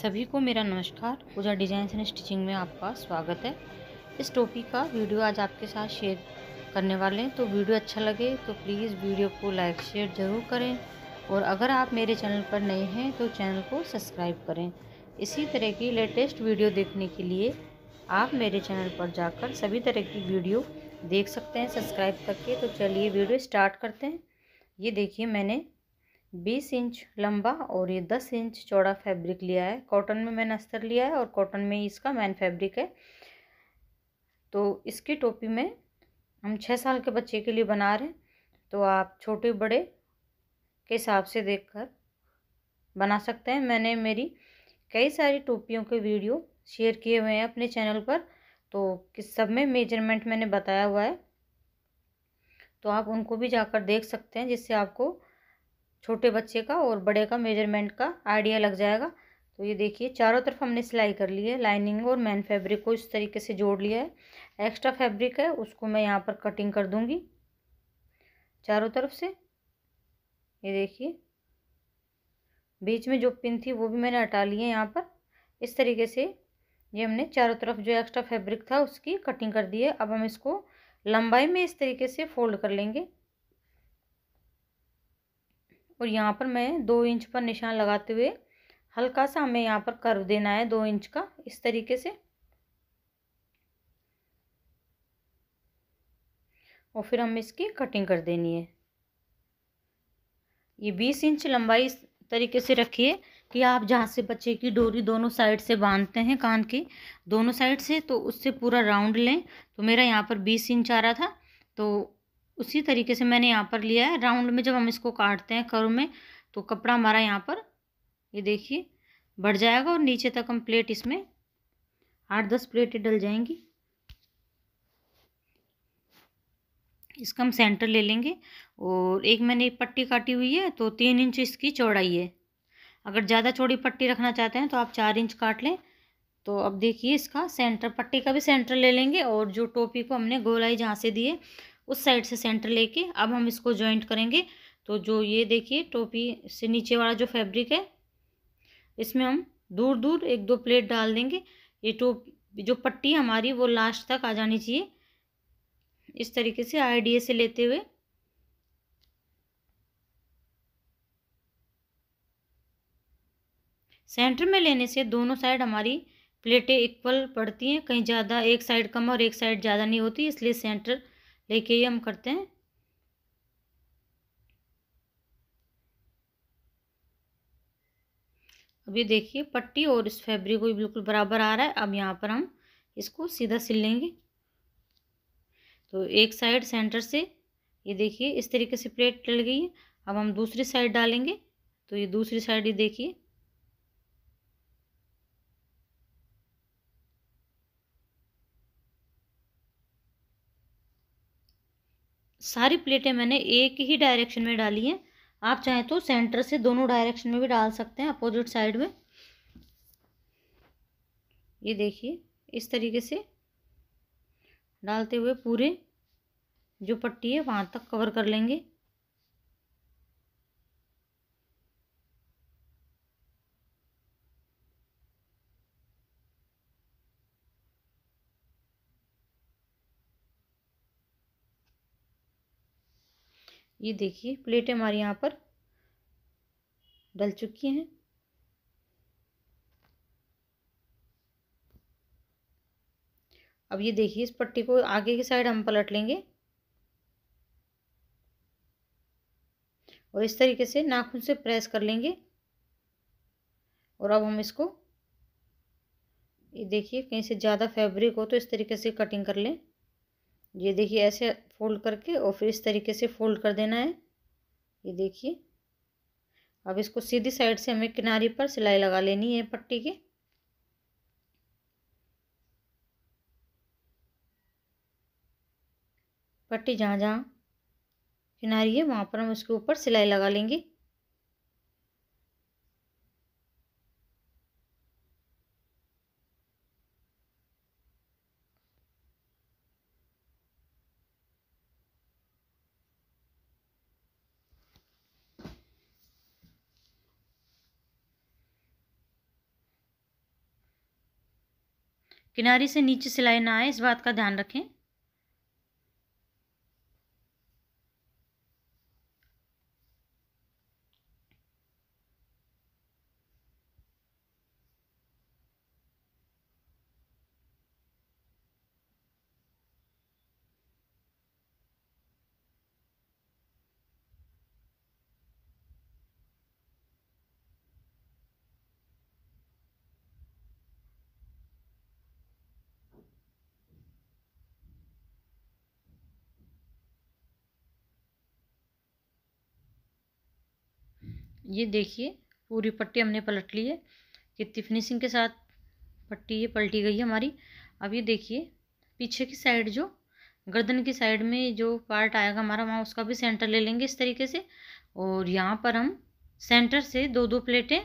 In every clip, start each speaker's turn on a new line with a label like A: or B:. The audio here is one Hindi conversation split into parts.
A: सभी को मेरा नमस्कार पूजा डिजाइन एंड स्टिचिंग में आपका स्वागत है इस टॉपिक का वीडियो आज आपके साथ शेयर करने वाले हैं तो वीडियो अच्छा लगे तो प्लीज़ वीडियो को लाइक शेयर ज़रूर करें और अगर आप मेरे चैनल पर नए हैं तो चैनल को सब्सक्राइब करें इसी तरह की लेटेस्ट वीडियो देखने के लिए आप मेरे चैनल पर जाकर सभी तरह की वीडियो देख सकते हैं सब्सक्राइब करके तो चलिए वीडियो स्टार्ट करते हैं ये देखिए मैंने बीस इंच लंबा और ये दस इंच चौड़ा फैब्रिक लिया है कॉटन में मैंने अस्तर लिया है और कॉटन में इसका मैन फैब्रिक है तो इसकी टोपी में हम छः साल के बच्चे के लिए बना रहे हैं तो आप छोटे बड़े के हिसाब से कर बना सकते हैं मैंने मेरी कई सारी टोपियों के वीडियो शेयर किए हुए हैं अपने चैनल पर तो किस सब में मेजरमेंट मैंने बताया हुआ है तो आप उनको भी जाकर देख सकते हैं जिससे आपको छोटे बच्चे का और बड़े का मेजरमेंट का आइडिया लग जाएगा तो ये देखिए चारों तरफ हमने सिलाई कर ली है लाइनिंग और मैन फैब्रिक को इस तरीके से जोड़ लिया है एक्स्ट्रा फैब्रिक है उसको मैं यहाँ पर कटिंग कर दूँगी चारों तरफ से ये देखिए बीच में जो पिन थी वो भी मैंने हटा ली है यहाँ पर इस तरीके से ये हमने चारों तरफ जो एक्स्ट्रा फैब्रिक था उसकी कटिंग कर दी है अब हम इसको लंबाई में इस तरीके से फोल्ड कर लेंगे और यहाँ पर मैं दो इंच पर निशान लगाते हुए हल्का सा हमें यहाँ पर कर्व देना है दो इंच का इस तरीके से और फिर हमें इसकी कटिंग कर देनी है ये बीस इंच लंबाई इस तरीके से रखिए कि आप जहाँ से बच्चे की डोरी दोनों साइड से बांधते हैं कान के दोनों साइड से तो उससे पूरा राउंड लें तो मेरा यहाँ पर बीस इंच आ रहा था तो उसी तरीके से मैंने यहाँ पर लिया है राउंड में जब हम इसको काटते हैं कर में तो कपड़ा हमारा यहाँ पर ये देखिए बढ़ जाएगा और नीचे तक हम प्लेट इसमें आठ दस प्लेटें डल जाएंगी इसका हम सेंटर ले लेंगे और एक मैंने एक पट्टी काटी हुई है तो तीन इंच इसकी चौड़ाई है अगर ज़्यादा चौड़ी पट्टी रखना चाहते हैं तो आप चार इंच काट लें तो अब देखिए इसका सेंटर पट्टी का भी सेंटर ले लेंगे और जो टोपी को हमने गोलाई जहाँ से दिए उस साइड से सेंटर लेके अब हम इसको जॉइंट करेंगे तो जो ये देखिए टोपी से नीचे वाला जो फैब्रिक है इसमें हम दूर दूर एक दो प्लेट डाल देंगे ये टोप जो पट्टी हमारी वो लास्ट तक आ जानी चाहिए इस तरीके से आइडिया से लेते हुए सेंटर में लेने से दोनों साइड हमारी प्लेटें इक्वल पड़ती हैं कहीं ज़्यादा एक साइड कम और एक साइड ज़्यादा नहीं होती इसलिए सेंटर लेके ही हम करते हैं अब ये देखिए पट्टी और इस फैब्रिक को बिल्कुल बराबर आ रहा है अब यहाँ पर हम इसको सीधा सिल लेंगे तो एक साइड सेंटर से ये देखिए इस तरीके से प्लेट डल गई है अब हम दूसरी साइड डालेंगे तो ये दूसरी साइड ये देखिए सारी प्लेटें मैंने एक ही डायरेक्शन में डाली हैं आप चाहें तो सेंटर से दोनों डायरेक्शन में भी डाल सकते हैं अपोजिट साइड में ये देखिए इस तरीके से डालते हुए पूरे जो पट्टी है वहाँ तक कवर कर लेंगे ये देखिए प्लेटें हमारी यहाँ पर डल चुकी हैं अब ये देखिए इस पट्टी को आगे की साइड हम पलट लेंगे और इस तरीके से नाखून से प्रेस कर लेंगे और अब हम इसको ये देखिए कहीं से ज़्यादा फैब्रिक हो तो इस तरीके से कटिंग कर लें ये देखिए ऐसे फोल्ड करके और फिर इस तरीके से फोल्ड कर देना है ये देखिए अब इसको सीधी साइड से हमें किनारे पर सिलाई लगा लेनी है पट्टी के पट्टी जहाँ जहाँ किनारी है वहाँ पर हम उसके ऊपर सिलाई लगा लेंगे किनारी से नीचे सिलाई ना आए इस बात का ध्यान रखें ये देखिए पूरी पट्टी हमने पलट ली है कितनी फिनिशिंग के साथ पट्टी ये पलटी गई है हमारी अब ये देखिए पीछे की साइड जो गर्दन की साइड में जो पार्ट आएगा हमारा वहाँ उसका भी सेंटर ले लेंगे इस तरीके से और यहाँ पर हम सेंटर से दो दो प्लेटें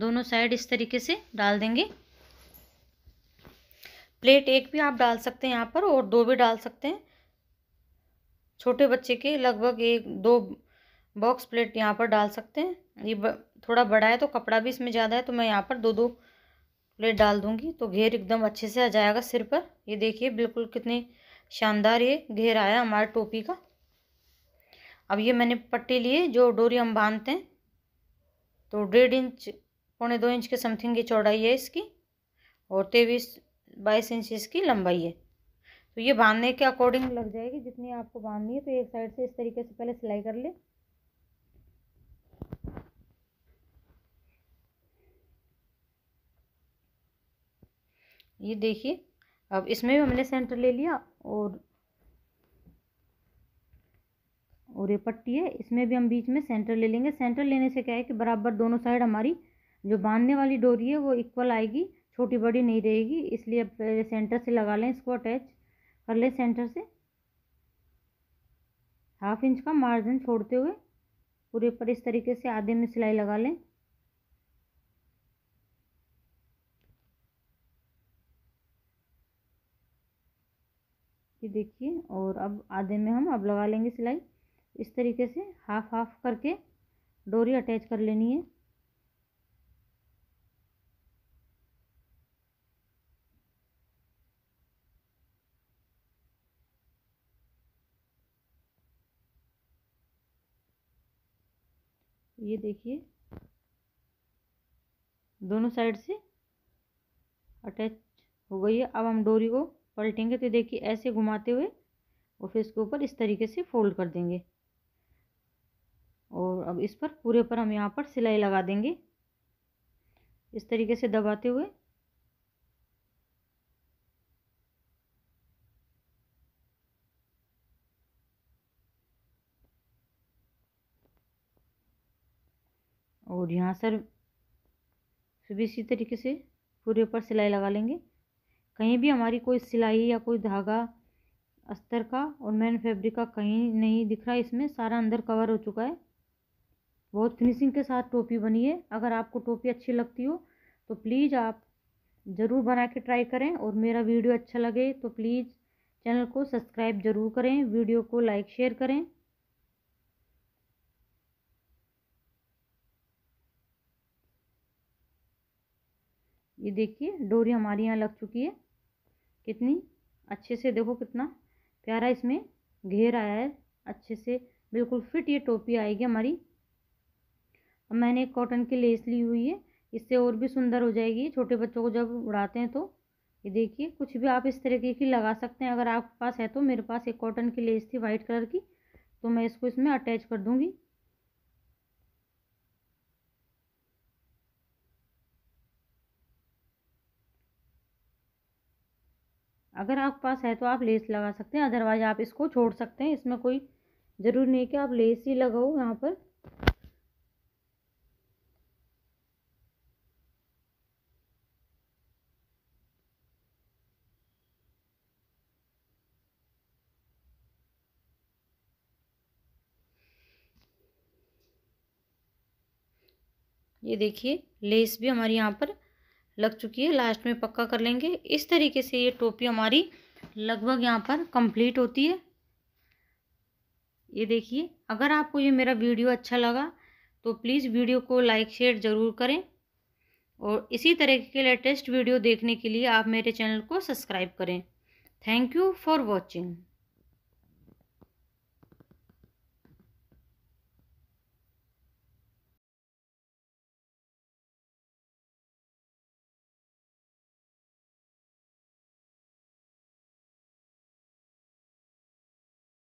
A: दोनों साइड इस तरीके से डाल देंगे प्लेट एक भी आप डाल सकते हैं यहाँ पर और दो भी डाल सकते हैं छोटे बच्चे के लगभग एक दो बॉक्स प्लेट यहाँ पर डाल सकते हैं हम्म। ये थोड़ा बड़ा है तो कपड़ा भी इसमें ज़्यादा है तो मैं यहाँ पर दो दो प्लेट डाल दूँगी तो घेर एकदम अच्छे से आ जाएगा सिर पर ये देखिए बिल्कुल कितने शानदार ये घेर आया हमारे टोपी का अब ये मैंने पट्टी लिए जो डोरी हम बांधते हैं तो डेढ़ इंच पौने दो इंच के समथिंग ये चौड़ाई है इसकी और तेईस बाईस इंच इसकी लंबाई है तो ये बांधने के अकॉर्डिंग लग जाएगी जितनी आपको बांधनी है तो एक साइड से इस तरीके से पहले सिलाई कर ले ये देखिए अब इसमें भी हमने सेंटर ले लिया और और ये पट्टी है इसमें भी हम बीच में सेंटर ले लेंगे सेंटर लेने से क्या है कि बराबर दोनों साइड हमारी जो बांधने वाली डोरी है वो इक्वल आएगी छोटी बड़ी नहीं रहेगी इसलिए अब सेंटर से लगा लें इसको अटैच कर लें सेंटर से हाफ इंच का मार्जिन छोड़ते हुए पूरे ऊपर इस तरीके से आधे में सिलाई लगा लें ये देखिए और अब आधे में हम अब लगा लेंगे सिलाई इस तरीके से हाफ हाफ करके डोरी अटैच कर लेनी है ये देखिए दोनों साइड से अटैच हो गई है अब हम डोरी को पलटेंगे तो देखिए ऐसे घुमाते हुए और फिर इसके ऊपर इस तरीके से फोल्ड कर देंगे और अब इस पर पूरे पर हम यहाँ पर सिलाई लगा देंगे इस तरीके से दबाते हुए और यहाँ सर भी इसी तरीके से पूरे ऊपर सिलाई लगा लेंगे कहीं भी हमारी कोई सिलाई या कोई धागा अस्तर का और मैन फैब्रिक का कहीं नहीं दिख रहा है इसमें सारा अंदर कवर हो चुका है बहुत फिनिशिंग के साथ टोपी बनी है अगर आपको टोपी अच्छी लगती हो तो प्लीज़ आप ज़रूर बना के ट्राई करें और मेरा वीडियो अच्छा लगे तो प्लीज़ चैनल को सब्सक्राइब ज़रूर करें वीडियो को लाइक शेयर करें ये देखिए डोरी हमारी यहाँ लग चुकी है कितनी अच्छे से देखो कितना प्यारा इसमें घेर आया है अच्छे से बिल्कुल फिट ये टोपी आएगी हमारी अब मैंने एक कॉटन की लेस ली हुई है इससे और भी सुंदर हो जाएगी छोटे बच्चों को जब उड़ाते हैं तो ये देखिए कुछ भी आप इस तरीके की लगा सकते हैं अगर आपके पास है तो मेरे पास एक कॉटन की लेस थी वाइट कलर की तो मैं इसको इसमें अटैच कर दूँगी अगर आपके पास है तो आप लेस लगा सकते हैं अदरवाइज आप इसको छोड़ सकते हैं इसमें कोई ज़रूरी नहीं कि आप लेस ही लगाओ यहाँ पर ये देखिए लेस भी हमारे यहाँ पर लग चुकी है लास्ट में पक्का कर लेंगे इस तरीके से ये टोपी हमारी लगभग यहाँ पर कंप्लीट होती है ये देखिए अगर आपको ये मेरा वीडियो अच्छा लगा तो प्लीज़ वीडियो को लाइक शेयर ज़रूर करें और इसी तरह के लेटेस्ट वीडियो देखने के लिए आप मेरे चैनल को सब्सक्राइब करें थैंक यू फॉर वॉचिंग